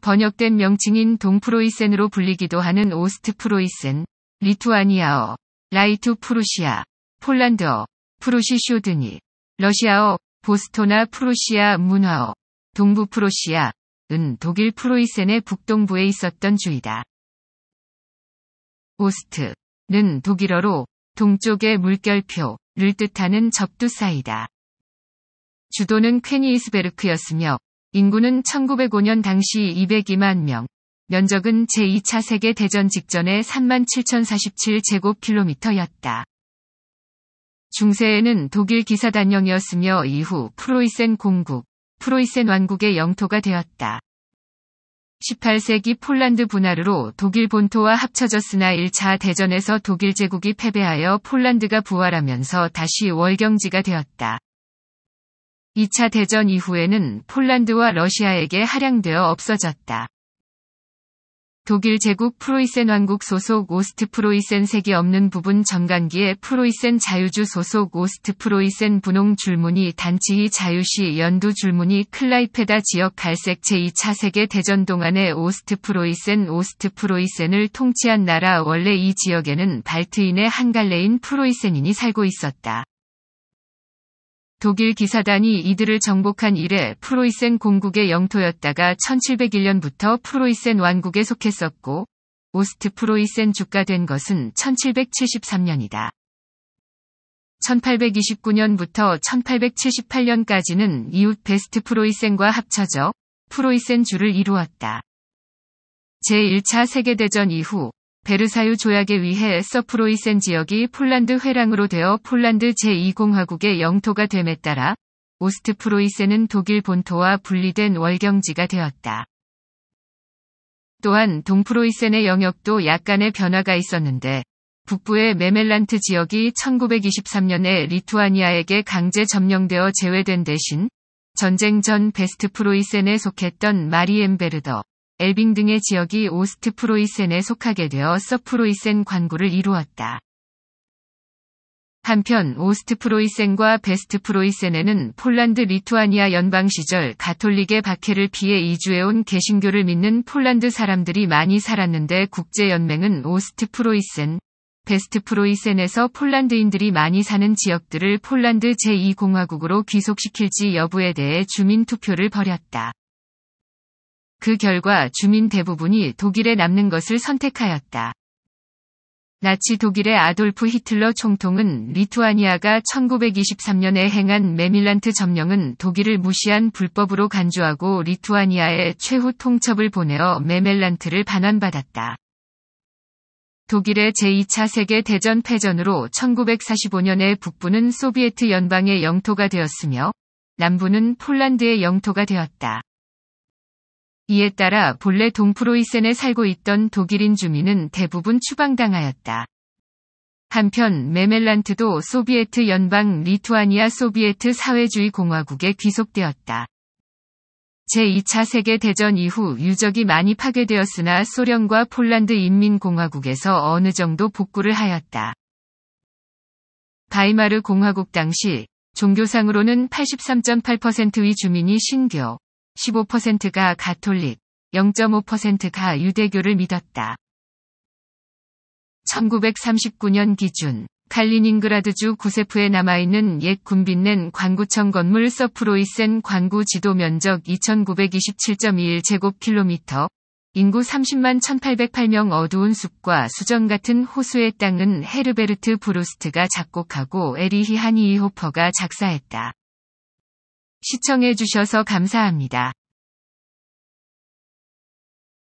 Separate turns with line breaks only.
번역된 명칭인 동프로이센으로 불리기도 하는 오스트프로이센, 리투아니아어, 라이투 프루시아, 폴란드어, 프루시쇼드니, 러시아어, 보스토나 프루시아 문화어, 동부 프루시아은 독일 프로이센의 북동부에 있었던 주이다. 오스트는 독일어로 동쪽의 물결표를 뜻하는 접두사이다. 주도는 퀘니히스베르크였으며 인구는 1905년 당시 202만 명, 면적은 제2차 세계대전 직전에 37,047제곱킬로미터였다. 중세에는 독일 기사단령이었으며 이후 프로이센 공국, 프로이센 왕국의 영토가 되었다. 18세기 폴란드 분할으로 독일 본토와 합쳐졌으나 1차 대전에서 독일 제국이 패배하여 폴란드가 부활하면서 다시 월경지가 되었다. 2차 대전 이후에는 폴란드와 러시아에게 할양되어 없어졌다. 독일 제국 프로이센 왕국 소속 오스트 프로이센 색이 없는 부분 전간기에 프로이센 자유주 소속 오스트 프로이센 분홍 줄무늬 단치히 자유시 연두 줄무늬 클라이페다 지역 갈색 제2차 세계 대전 동안에 오스트 프로이센 오스트 프로이센을 통치한 나라 원래 이 지역에는 발트인의 한 갈래인 프로이센인이 살고 있었다. 독일 기사단이 이들을 정복한 이래 프로이센 공국의 영토였다가 1701년부터 프로이센 왕국에 속했었고 오스트 프로이센 주가 된 것은 1773년이다. 1829년부터 1878년까지는 이웃 베스트 프로이센과 합쳐져 프로이센 주를 이루었다. 제1차 세계대전 이후 베르사유 조약에 의해 서프로이센 지역이 폴란드 회랑으로 되어 폴란드 제2공화국의 영토가 됨에 따라 오스트프로이센은 독일 본토와 분리된 월경지가 되었다. 또한 동프로이센의 영역도 약간의 변화가 있었는데 북부의 메멜란트 지역이 1923년에 리투아니아에게 강제 점령되어 제외된 대신 전쟁 전 베스트프로이센에 속했던 마리엠베르더 엘빙 등의 지역이 오스트프로이센에 속하게 되어 서프로이센 광구를 이루었다. 한편 오스트프로이센과 베스트프로이센에는 폴란드 리투아니아 연방 시절 가톨릭의 박해를 피해 이주해온 개신교를 믿는 폴란드 사람들이 많이 살았는데 국제연맹은 오스트프로이센, 베스트프로이센에서 폴란드인들이 많이 사는 지역들을 폴란드 제2공화국으로 귀속시킬지 여부에 대해 주민 투표를 벌였다. 그 결과 주민 대부분이 독일에 남는 것을 선택하였다. 나치 독일의 아돌프 히틀러 총통은 리투아니아가 1923년에 행한 메밀란트 점령은 독일을 무시한 불법으로 간주하고 리투아니아에 최후 통첩을 보내어 메멜란트를 반환받았다. 독일의 제2차 세계 대전 패전으로 1945년에 북부는 소비에트 연방의 영토가 되었으며 남부는 폴란드의 영토가 되었다. 이에 따라 본래 동프로이센에 살고 있던 독일인 주민은 대부분 추방당하였다. 한편 메멜란트도 소비에트 연방 리투아니아 소비에트 사회주의 공화국에 귀속되었다. 제2차 세계대전 이후 유적이 많이 파괴되었으나 소련과 폴란드 인민공화국에서 어느 정도 복구를 하였다. 바이마르 공화국 당시 종교상으로는 83.8%의 주민이 신교, 15%가 가톨릭, 0.5%가 유대교를 믿었다. 1939년 기준 칼리닝그라드주 구세프에 남아있는 옛 군빈넨 광구청 건물 서프로이센 광구 지도 면적 2927.21제곱킬로미터, 인구 30만 1808명 어두운 숲과 수정 같은 호수의 땅은 헤르베르트 브루스트가 작곡하고 에리히 하니이 호퍼가 작사했다. 시청해주셔서 감사합니다.